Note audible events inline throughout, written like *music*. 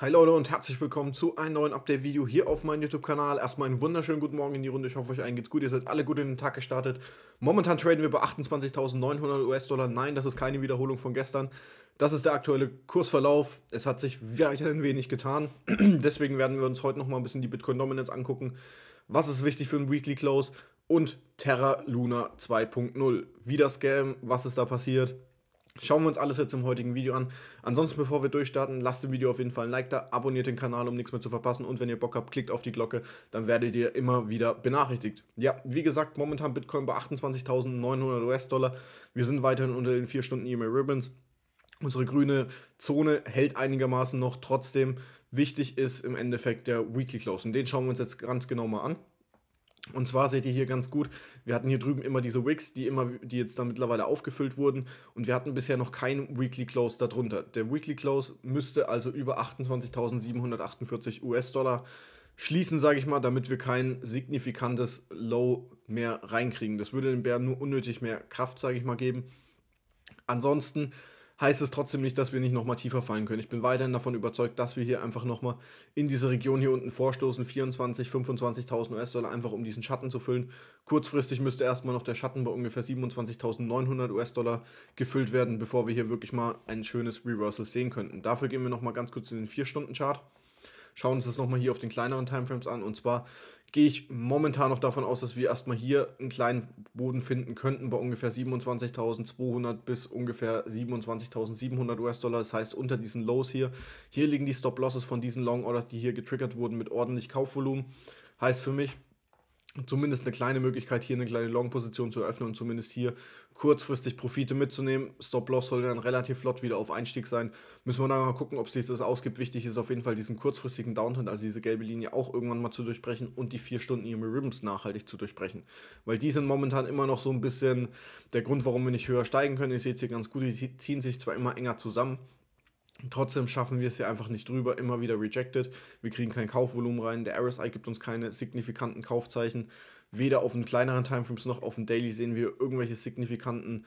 Hi Leute und herzlich willkommen zu einem neuen Update-Video hier auf meinem YouTube-Kanal. Erstmal einen wunderschönen guten Morgen in die Runde. Ich hoffe, euch allen geht's gut. Ihr seid alle gut in den Tag gestartet. Momentan traden wir bei 28.900 US-Dollar. Nein, das ist keine Wiederholung von gestern. Das ist der aktuelle Kursverlauf. Es hat sich weiterhin wenig getan. *clears throat* Deswegen werden wir uns heute nochmal ein bisschen die Bitcoin-Dominance angucken. Was ist wichtig für einen Weekly Close? Und Terra Luna 2.0. Wieder Scam. Was ist da passiert? Schauen wir uns alles jetzt im heutigen Video an. Ansonsten, bevor wir durchstarten, lasst dem Video auf jeden Fall ein Like da, abonniert den Kanal, um nichts mehr zu verpassen und wenn ihr Bock habt, klickt auf die Glocke, dann werdet ihr immer wieder benachrichtigt. Ja, wie gesagt, momentan Bitcoin bei 28.900 US-Dollar. Wir sind weiterhin unter den 4 Stunden e Ribbons. Unsere grüne Zone hält einigermaßen noch, trotzdem wichtig ist im Endeffekt der Weekly Close und den schauen wir uns jetzt ganz genau mal an. Und zwar seht ihr hier ganz gut, wir hatten hier drüben immer diese Wicks, die immer, die jetzt da mittlerweile aufgefüllt wurden und wir hatten bisher noch keinen Weekly Close darunter. Der Weekly Close müsste also über 28.748 US-Dollar schließen, sage ich mal, damit wir kein signifikantes Low mehr reinkriegen. Das würde den Bären nur unnötig mehr Kraft, sage ich mal, geben. Ansonsten heißt es trotzdem nicht, dass wir nicht nochmal tiefer fallen können. Ich bin weiterhin davon überzeugt, dass wir hier einfach nochmal in diese Region hier unten vorstoßen, 24, 25.000 US-Dollar, einfach um diesen Schatten zu füllen. Kurzfristig müsste erstmal noch der Schatten bei ungefähr 27.900 US-Dollar gefüllt werden, bevor wir hier wirklich mal ein schönes Reversal sehen könnten. Dafür gehen wir nochmal ganz kurz in den 4-Stunden-Chart. Schauen uns das nochmal hier auf den kleineren Timeframes an. Und zwar gehe ich momentan noch davon aus, dass wir erstmal hier einen kleinen Boden finden könnten bei ungefähr 27.200 bis ungefähr 27.700 US-Dollar. Das heißt, unter diesen Lows hier, hier liegen die Stop-Losses von diesen Long-Orders, die hier getriggert wurden mit ordentlich Kaufvolumen. Heißt für mich, zumindest eine kleine Möglichkeit, hier eine kleine Long-Position zu eröffnen und zumindest hier kurzfristig Profite mitzunehmen. Stop-Loss soll dann relativ flott wieder auf Einstieg sein. Müssen wir dann mal gucken, ob sich das ausgibt. Wichtig ist auf jeden Fall, diesen kurzfristigen Downtrend, also diese gelbe Linie, auch irgendwann mal zu durchbrechen und die vier Stunden EMA Ribbons nachhaltig zu durchbrechen. Weil die sind momentan immer noch so ein bisschen der Grund, warum wir nicht höher steigen können. Ihr seht es hier ganz gut, die ziehen sich zwar immer enger zusammen, Trotzdem schaffen wir es hier einfach nicht drüber, immer wieder rejected. Wir kriegen kein Kaufvolumen rein. Der RSI gibt uns keine signifikanten Kaufzeichen. Weder auf den kleineren Timeframes noch auf den Daily sehen wir irgendwelche signifikanten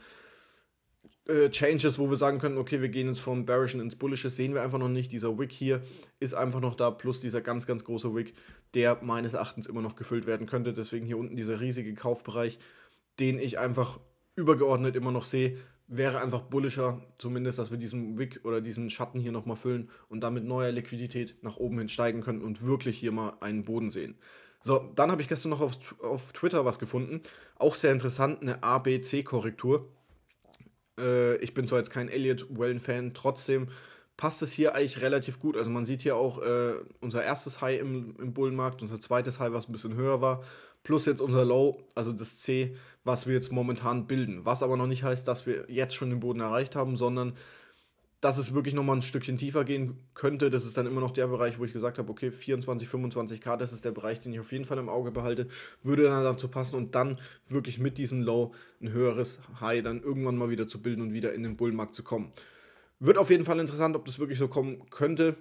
äh, Changes, wo wir sagen können, okay, wir gehen jetzt vom Bearischen ins Bullische, sehen wir einfach noch nicht. Dieser Wick hier ist einfach noch da, plus dieser ganz, ganz große Wick, der meines Erachtens immer noch gefüllt werden könnte. Deswegen hier unten dieser riesige Kaufbereich, den ich einfach übergeordnet immer noch sehe, wäre einfach bullischer, zumindest, dass wir diesen Wick oder diesen Schatten hier nochmal füllen und damit neuer Liquidität nach oben hin steigen können und wirklich hier mal einen Boden sehen. So, dann habe ich gestern noch auf, auf Twitter was gefunden. Auch sehr interessant, eine ABC-Korrektur. Äh, ich bin zwar jetzt kein Elliot-Wellen-Fan, trotzdem passt es hier eigentlich relativ gut. Also man sieht hier auch äh, unser erstes High im, im Bullenmarkt, unser zweites High, was ein bisschen höher war, plus jetzt unser Low, also das C, was wir jetzt momentan bilden. Was aber noch nicht heißt, dass wir jetzt schon den Boden erreicht haben, sondern dass es wirklich nochmal ein Stückchen tiefer gehen könnte. Das ist dann immer noch der Bereich, wo ich gesagt habe, okay, 24, 25k, das ist der Bereich, den ich auf jeden Fall im Auge behalte, würde dann dazu passen und dann wirklich mit diesem Low ein höheres High dann irgendwann mal wieder zu bilden und wieder in den Bullenmarkt zu kommen. Wird auf jeden Fall interessant, ob das wirklich so kommen könnte.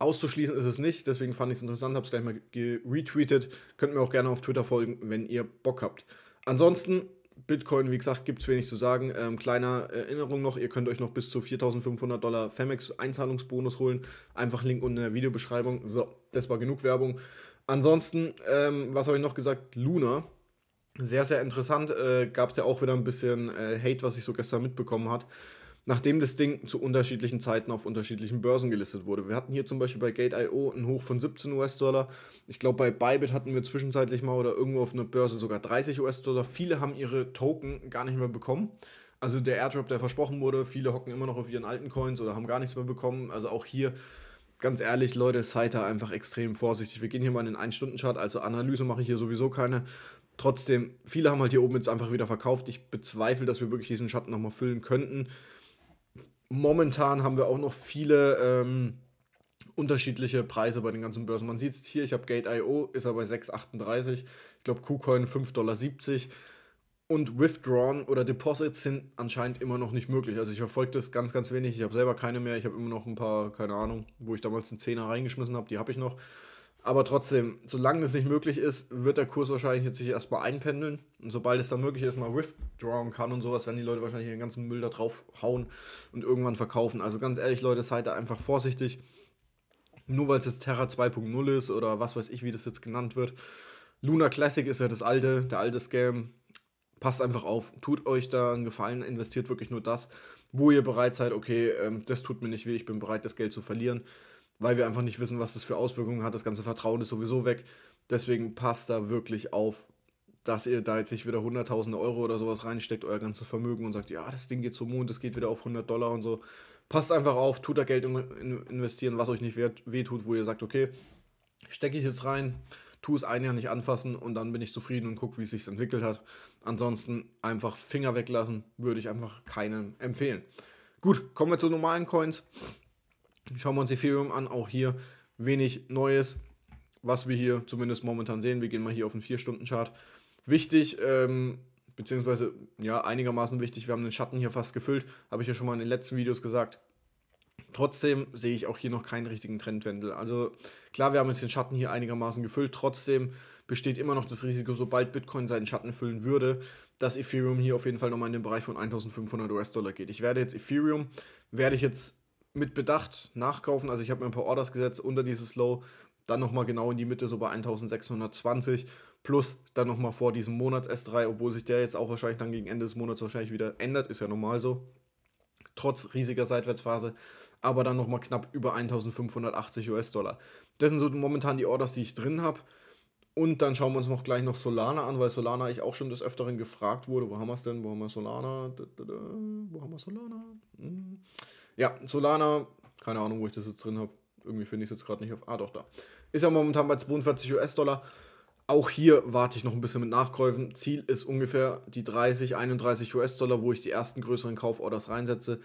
Auszuschließen ist es nicht, deswegen fand ich es interessant, habe es gleich mal retweetet. Könnt mir auch gerne auf Twitter folgen, wenn ihr Bock habt. Ansonsten, Bitcoin, wie gesagt, gibt es wenig zu sagen. Ähm, kleiner äh, Erinnerung noch, ihr könnt euch noch bis zu 4.500 Dollar Femex Einzahlungsbonus holen. Einfach Link unten in der Videobeschreibung. So, das war genug Werbung. Ansonsten, ähm, was habe ich noch gesagt? Luna. Sehr, sehr interessant. Äh, Gab es ja auch wieder ein bisschen äh, Hate, was ich so gestern mitbekommen habe nachdem das Ding zu unterschiedlichen Zeiten auf unterschiedlichen Börsen gelistet wurde. Wir hatten hier zum Beispiel bei Gate.io einen Hoch von 17 US-Dollar. Ich glaube, bei Bybit hatten wir zwischenzeitlich mal oder irgendwo auf einer Börse sogar 30 US-Dollar. Viele haben ihre Token gar nicht mehr bekommen. Also der Airdrop, der versprochen wurde, viele hocken immer noch auf ihren alten Coins oder haben gar nichts mehr bekommen. Also auch hier ganz ehrlich, Leute, seid da einfach extrem vorsichtig. Wir gehen hier mal in den 1-Stunden-Chart, also Analyse mache ich hier sowieso keine. Trotzdem, viele haben halt hier oben jetzt einfach wieder verkauft. Ich bezweifle, dass wir wirklich diesen Schatten nochmal füllen könnten momentan haben wir auch noch viele ähm, unterschiedliche Preise bei den ganzen Börsen. Man sieht es hier, ich habe Gate.io, ist er bei 6,38. Ich glaube, KuCoin 5,70 Dollar. Und Withdrawn oder Deposits sind anscheinend immer noch nicht möglich. Also ich verfolge das ganz, ganz wenig. Ich habe selber keine mehr. Ich habe immer noch ein paar, keine Ahnung, wo ich damals einen Zehner reingeschmissen habe. Die habe ich noch. Aber trotzdem, solange es nicht möglich ist, wird der Kurs wahrscheinlich jetzt sich erstmal einpendeln. Und sobald es dann möglich ist, mal withdrawn kann und sowas, werden die Leute wahrscheinlich den ganzen Müll da drauf hauen und irgendwann verkaufen. Also ganz ehrlich, Leute, seid da einfach vorsichtig. Nur weil es jetzt Terra 2.0 ist oder was weiß ich, wie das jetzt genannt wird. Luna Classic ist ja das alte, der alte Scam. Passt einfach auf, tut euch da einen Gefallen, investiert wirklich nur das, wo ihr bereit seid, okay, ähm, das tut mir nicht weh, ich bin bereit, das Geld zu verlieren weil wir einfach nicht wissen, was das für Auswirkungen hat. Das ganze Vertrauen ist sowieso weg. Deswegen passt da wirklich auf, dass ihr da jetzt nicht wieder hunderttausende Euro oder sowas reinsteckt, euer ganzes Vermögen und sagt, ja, das Ding geht zum Mond, das geht wieder auf 100 Dollar und so. Passt einfach auf, tut da Geld investieren, was euch nicht wehtut, wo ihr sagt, okay, stecke ich jetzt rein, tu es ein Jahr nicht anfassen und dann bin ich zufrieden und gucke, wie es sich entwickelt hat. Ansonsten einfach Finger weglassen, würde ich einfach keinen empfehlen. Gut, kommen wir zu normalen Coins. Schauen wir uns Ethereum an, auch hier wenig Neues, was wir hier zumindest momentan sehen. Wir gehen mal hier auf den 4-Stunden-Chart. Wichtig, ähm, beziehungsweise ja, einigermaßen wichtig, wir haben den Schatten hier fast gefüllt, habe ich ja schon mal in den letzten Videos gesagt. Trotzdem sehe ich auch hier noch keinen richtigen Trendwendel. Also klar, wir haben jetzt den Schatten hier einigermaßen gefüllt, trotzdem besteht immer noch das Risiko, sobald Bitcoin seinen Schatten füllen würde, dass Ethereum hier auf jeden Fall nochmal in den Bereich von 1500 US-Dollar geht. Ich werde jetzt Ethereum, werde ich jetzt mit Bedacht nachkaufen. Also ich habe mir ein paar Orders gesetzt unter dieses Low, dann nochmal genau in die Mitte, so bei 1620, plus dann nochmal vor diesem Monats S3, obwohl sich der jetzt auch wahrscheinlich dann gegen Ende des Monats wahrscheinlich wieder ändert, ist ja normal so, trotz riesiger Seitwärtsphase, aber dann nochmal knapp über 1580 US-Dollar. Das sind so momentan die Orders, die ich drin habe. Und dann schauen wir uns noch gleich noch Solana an, weil Solana ich auch schon des Öfteren gefragt wurde, wo haben wir es denn, wo haben wir Solana, da, da, da. wo haben wir Solana? Hm. Ja, Solana, keine Ahnung, wo ich das jetzt drin habe. Irgendwie finde ich es jetzt gerade nicht auf. Ah, doch, da. Ist ja momentan bei 42 US-Dollar. Auch hier warte ich noch ein bisschen mit Nachkäufen. Ziel ist ungefähr die 30, 31 US-Dollar, wo ich die ersten größeren Kauforders reinsetze.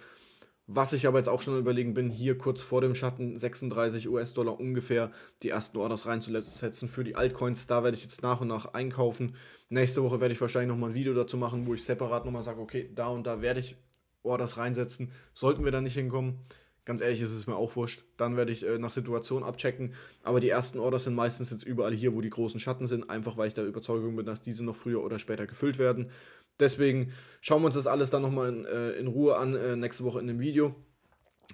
Was ich aber jetzt auch schon überlegen bin, hier kurz vor dem Schatten 36 US-Dollar ungefähr die ersten Orders reinzusetzen für die Altcoins. Da werde ich jetzt nach und nach einkaufen. Nächste Woche werde ich wahrscheinlich nochmal ein Video dazu machen, wo ich separat nochmal sage, okay, da und da werde ich Orders reinsetzen. Sollten wir da nicht hinkommen, ganz ehrlich, ist es mir auch wurscht. Dann werde ich äh, nach Situation abchecken. Aber die ersten Orders sind meistens jetzt überall hier, wo die großen Schatten sind, einfach weil ich der Überzeugung bin, dass diese noch früher oder später gefüllt werden. Deswegen schauen wir uns das alles dann nochmal in, äh, in Ruhe an, äh, nächste Woche in dem Video.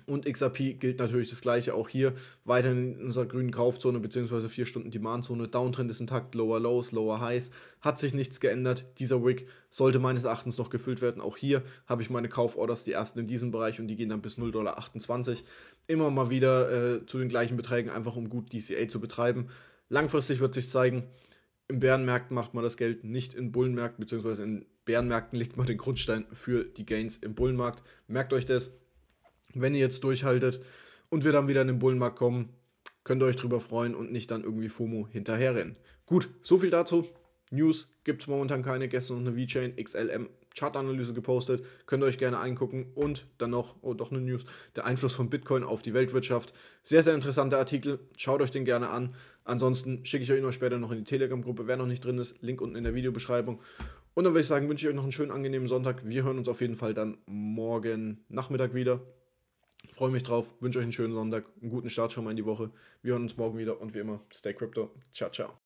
Und XRP gilt natürlich das gleiche auch hier. Weiterhin in unserer grünen Kaufzone bzw. 4 Stunden Demandzone. Downtrend ist intakt, Lower Lows, Lower Highs. Hat sich nichts geändert. Dieser Wick sollte meines Erachtens noch gefüllt werden. Auch hier habe ich meine Kauforders, die ersten in diesem Bereich und die gehen dann bis 0,28 Dollar. Immer mal wieder äh, zu den gleichen Beträgen, einfach um gut DCA zu betreiben. Langfristig wird sich zeigen, im Bärenmarkt macht man das Geld nicht in Bullenmärkten bzw. in Bärenmärkten legt man den Grundstein für die Gains im Bullenmarkt. Merkt euch das, wenn ihr jetzt durchhaltet und wir dann wieder in den Bullenmarkt kommen, könnt ihr euch drüber freuen und nicht dann irgendwie FOMO hinterherrennen. Gut, so viel dazu. News gibt es momentan keine. Gestern noch eine VeChain XLM Chartanalyse gepostet. Könnt ihr euch gerne angucken. Und dann noch, oh doch eine News, der Einfluss von Bitcoin auf die Weltwirtschaft. Sehr, sehr interessanter Artikel. Schaut euch den gerne an. Ansonsten schicke ich euch noch später noch in die Telegram-Gruppe, wer noch nicht drin ist. Link unten in der Videobeschreibung. Und dann würde ich sagen, wünsche ich euch noch einen schönen, angenehmen Sonntag. Wir hören uns auf jeden Fall dann morgen Nachmittag wieder. freue mich drauf, wünsche euch einen schönen Sonntag, einen guten Start schon mal in die Woche. Wir hören uns morgen wieder und wie immer, stay crypto. Ciao, ciao.